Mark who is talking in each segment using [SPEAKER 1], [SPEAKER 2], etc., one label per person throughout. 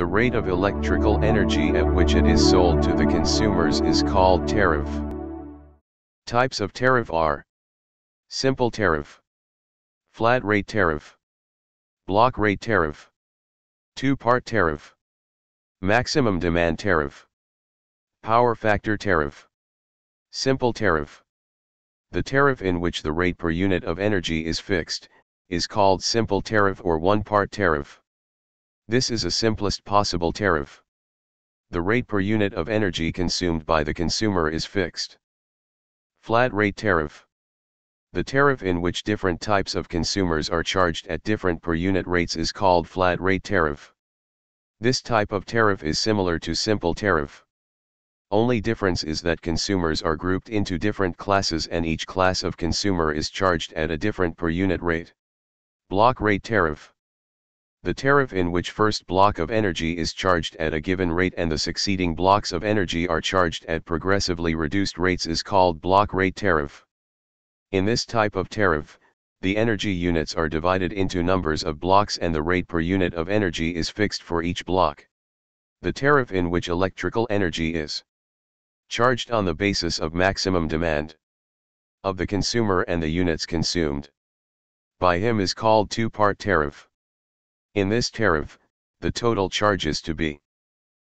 [SPEAKER 1] The rate of electrical energy at which it is sold to the consumers is called tariff. Types of tariff are Simple tariff Flat rate tariff Block rate tariff Two-part tariff Maximum demand tariff Power factor tariff Simple tariff The tariff in which the rate per unit of energy is fixed, is called simple tariff or one-part tariff. This is a simplest possible tariff. The rate per unit of energy consumed by the consumer is fixed. Flat rate tariff. The tariff in which different types of consumers are charged at different per unit rates is called flat rate tariff. This type of tariff is similar to simple tariff. Only difference is that consumers are grouped into different classes and each class of consumer is charged at a different per unit rate. Block rate tariff. The tariff in which first block of energy is charged at a given rate and the succeeding blocks of energy are charged at progressively reduced rates is called block rate tariff. In this type of tariff, the energy units are divided into numbers of blocks and the rate per unit of energy is fixed for each block. The tariff in which electrical energy is charged on the basis of maximum demand of the consumer and the units consumed by him is called two-part tariff. In this tariff, the total charges to be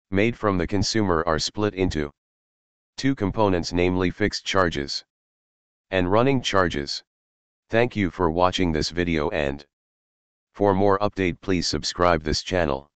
[SPEAKER 1] made from the consumer are split into two components namely fixed charges and running charges. Thank you for watching this video and for more update please subscribe this channel.